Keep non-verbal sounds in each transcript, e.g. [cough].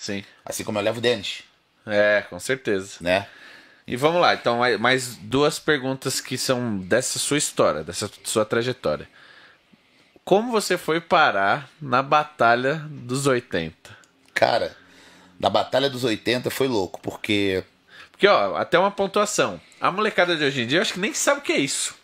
Sim. Assim como eu levo o Denis. É, com certeza. Né? E vamos lá, então, mais duas perguntas que são dessa sua história, dessa sua trajetória. Como você foi parar na Batalha dos 80? Cara, na Batalha dos 80 foi louco, porque. Porque, ó, até uma pontuação. A molecada de hoje em dia, eu acho que nem sabe o que é isso.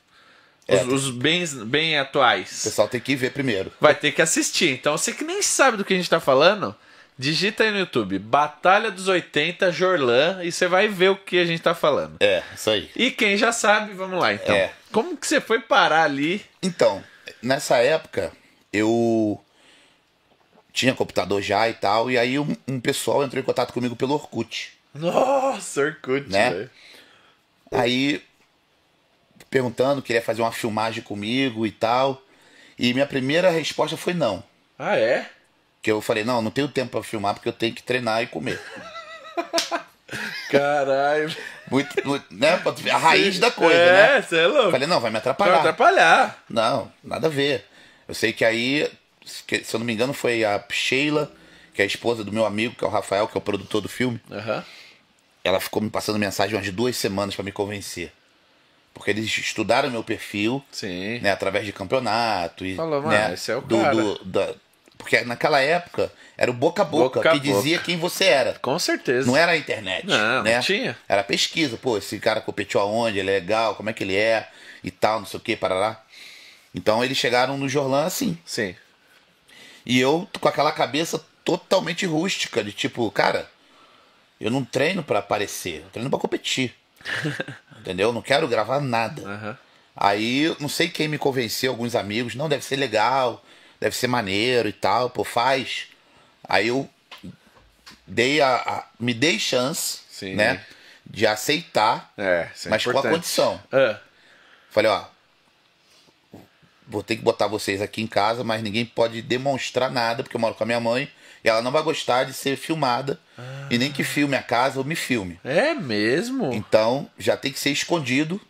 É, os, os bens bem atuais. O pessoal tem que ver primeiro. Vai ter que assistir. Então, você que nem sabe do que a gente tá falando, Digita aí no YouTube Batalha dos 80 Jorlan e você vai ver o que a gente tá falando. É, isso aí. E quem já sabe, vamos lá então. É. Como que você foi parar ali? Então, nessa época eu tinha computador já e tal, e aí um, um pessoal entrou em contato comigo pelo Orkut. Nossa, Orkut, né? Aí perguntando, queria fazer uma filmagem comigo e tal. E minha primeira resposta foi não. Ah, é? Que eu falei, não, não tenho tempo para filmar porque eu tenho que treinar e comer. [laughs] Caralho. Muito, muito, né? A raiz da coisa, né? é, né? você é louco. Falei, não, vai me atrapalhar. Vai atrapalhar. Não, nada a ver. Eu sei que aí, se eu não me engano, foi a Sheila, que é a esposa do meu amigo, que é o Rafael, que é o produtor do filme. Uhum. Ela ficou me passando mensagem umas duas semanas para me convencer. Porque eles estudaram meu perfil, Sim. né, através de campeonato e Falou, né, é o do, do, porque naquela época era o boca a boca, boca que dizia quem você era. Com certeza. Não era a internet. Não, né? não tinha. Era pesquisa. Pô, esse cara competiu aonde? Ele é legal? Como é que ele é? E tal, não sei o que, parará. Então eles chegaram no Jorlan assim. Sim. E eu com aquela cabeça totalmente rústica, de tipo, cara, eu não treino para aparecer, eu treino para competir. [laughs] Entendeu? não quero gravar nada. Uhum. Aí, não sei quem me convenceu, alguns amigos, não, deve ser legal deve ser maneiro e tal, pô, faz. Aí eu dei a, a me dei chance, Sim. né, de aceitar, é, é mas importante. com a condição. Ah. Falei, ó, vou ter que botar vocês aqui em casa, mas ninguém pode demonstrar nada, porque eu moro com a minha mãe e ela não vai gostar de ser filmada ah. e nem que filme a casa ou me filme. É mesmo? Então já tem que ser escondido.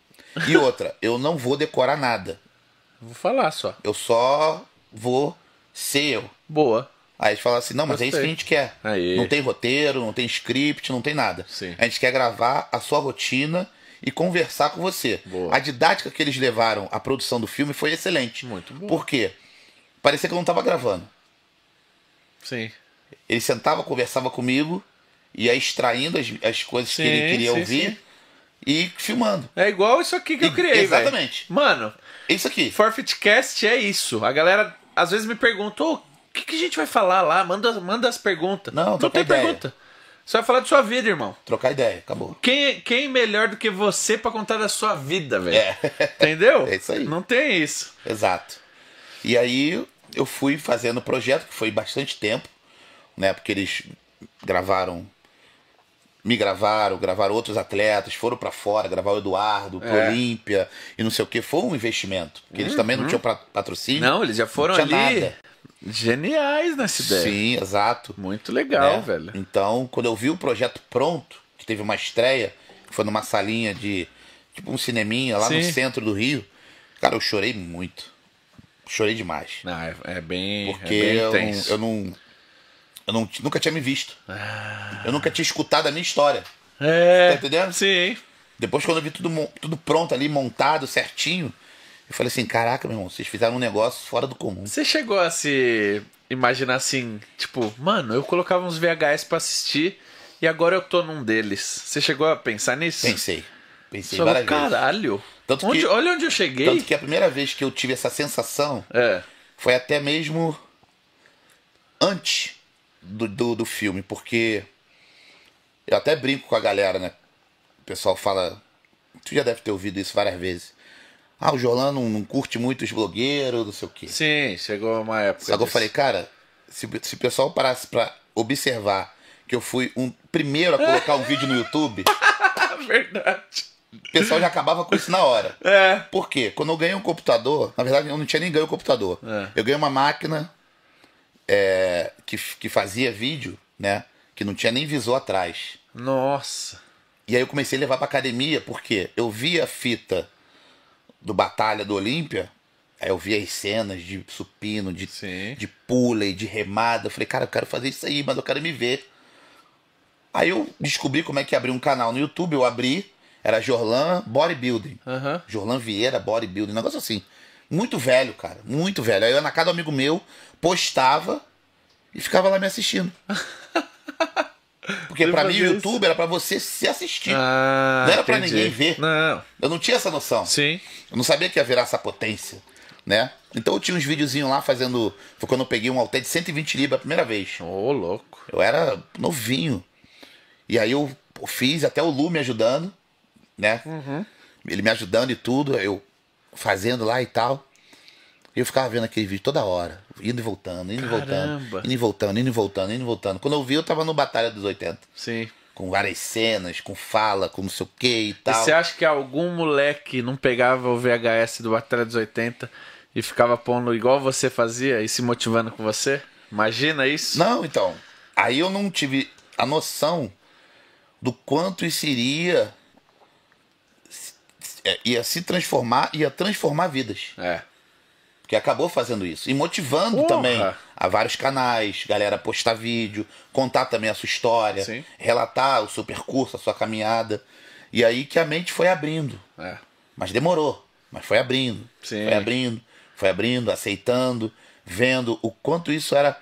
E outra, eu não vou decorar nada. Vou falar só. Eu só vou ser eu. Boa. Aí eles falam assim: não, mas Gostei. é isso que a gente quer. Aí. Não tem roteiro, não tem script, não tem nada. Sim. A gente quer gravar a sua rotina e conversar com você. Boa. A didática que eles levaram à produção do filme foi excelente. Muito bom. Por quê? Parecia que eu não estava gravando. Sim. Ele sentava, conversava comigo, ia extraindo as, as coisas sim, que ele queria sim, ouvir e filmando. É igual isso aqui que e, eu criei, Exatamente. Véio. Mano, isso aqui. Forfeitcast é isso. A galera às vezes me pergunta, o que, que, a gente vai falar lá? Manda, manda as perguntas. Não, não tem ideia. pergunta. Você vai falar de sua vida, irmão. Trocar ideia, acabou. Quem, quem é melhor do que você para contar da sua vida, velho? É. [laughs] Entendeu? É isso aí. Não tem isso. Exato. E aí eu fui fazendo o projeto, que foi bastante tempo, né? Porque eles gravaram me gravaram, gravaram outros atletas, foram para fora, gravaram o Eduardo, pro é. Olímpia e não sei o que. Foi um investimento. Porque uhum. eles também não uhum. tinham patrocínio. Não, eles já foram ali. Nada. Geniais nessa ideia. Sim, exato. Muito legal, né? velho. Então, quando eu vi o projeto pronto, que teve uma estreia, foi numa salinha de. Tipo um cineminha lá Sim. no centro do Rio. Cara, eu chorei muito. Chorei demais. Não, ah, é, é bem. É porque é bem eu, eu não eu não, nunca tinha me visto. Ah. Eu nunca tinha escutado a minha história. É. Tá entendendo? Sim. Depois, quando eu vi tudo, tudo pronto ali, montado, certinho, eu falei assim: caraca, meu irmão, vocês fizeram um negócio fora do comum. Você chegou a se imaginar assim, tipo, mano, eu colocava uns VHS para assistir e agora eu tô num deles. Você chegou a pensar nisso? Pensei. Pensei Só várias caralho. Vezes. Onde, olha onde eu cheguei. Tanto que a primeira vez que eu tive essa sensação é. foi até mesmo antes do, do, do filme, porque eu até brinco com a galera, né? O pessoal fala. Tu já deve ter ouvido isso várias vezes. Ah, o Jolan não, não curte muito os blogueiros, não sei o quê. Sim, chegou uma época. Só que eu falei, cara, se, se o pessoal parasse pra observar que eu fui um primeiro a colocar um vídeo no YouTube. [laughs] verdade. O pessoal já acabava com isso na hora. É. Por quê? Quando eu ganhei um computador, na verdade eu não tinha nem ganho o um computador. É. Eu ganhei uma máquina é, que, que fazia vídeo, né? Que não tinha nem visor atrás. Nossa! E aí eu comecei a levar pra academia, porque eu via a fita do Batalha do Olímpia, aí eu via as cenas de supino, de, de de e de remada. Eu falei, cara, eu quero fazer isso aí, mas eu quero me ver. Aí eu descobri como é que abrir um canal no YouTube, eu abri, era Jorlan Bodybuilding. Uhum. Jorlan Vieira Bodybuilding, um negócio assim. Muito velho, cara. Muito velho. Aí eu ia na casa do amigo meu, postava e ficava lá me assistindo. Porque para mim o YouTube era para você se assistir. Ah, não era para ninguém ver. Não. Eu não tinha essa noção. Sim. Eu não sabia que ia virar essa potência, né? Então eu tinha uns videozinhos lá fazendo. Foi quando eu peguei um alté de 120 libras a primeira vez. Ô, oh, louco. Eu era novinho. E aí eu fiz até o Lu me ajudando, né? Uhum. Ele me ajudando e tudo. Eu fazendo lá e tal. Eu ficava vendo aquele vídeo toda hora, indo e voltando, indo e voltando, indo e voltando, indo e voltando, indo e voltando. Quando eu vi, eu tava no Batalha dos 80. Sim. Com várias cenas, com fala, com não sei o que e tal. E você acha que algum moleque não pegava o VHS do Batalha dos 80 e ficava pondo igual você fazia e se motivando com você? Imagina isso? Não, então. Aí eu não tive a noção do quanto isso iria é, ia se transformar, ia transformar vidas. É. Que acabou fazendo isso. E motivando Porra. também a vários canais, galera postar vídeo, contar também a sua história, Sim. relatar o seu percurso, a sua caminhada. E aí que a mente foi abrindo. É. Mas demorou. Mas foi abrindo. Sim. Foi abrindo, foi abrindo, aceitando, vendo o quanto isso era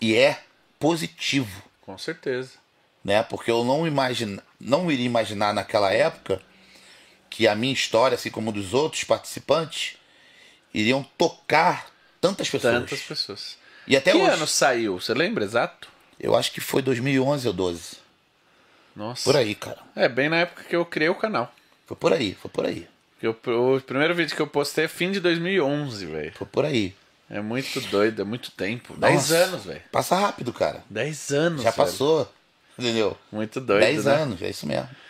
e é positivo. Com certeza. Né? Porque eu não imagina, não iria imaginar naquela época que a minha história, assim como dos outros participantes, iriam tocar tantas pessoas. Tantas pessoas. E até que hoje, ano saiu? Você lembra exato? Eu acho que foi 2011 ou 12. Nossa. Por aí, cara. É, bem na época que eu criei o canal. Foi por aí, foi por aí. Eu, o primeiro vídeo que eu postei é fim de 2011, velho. Foi por aí. É muito doido, é muito tempo. Nossa, Dez anos, velho. Passa rápido, cara. Dez anos. Já véio. passou, entendeu? Muito doido. Dez né? anos, é isso mesmo.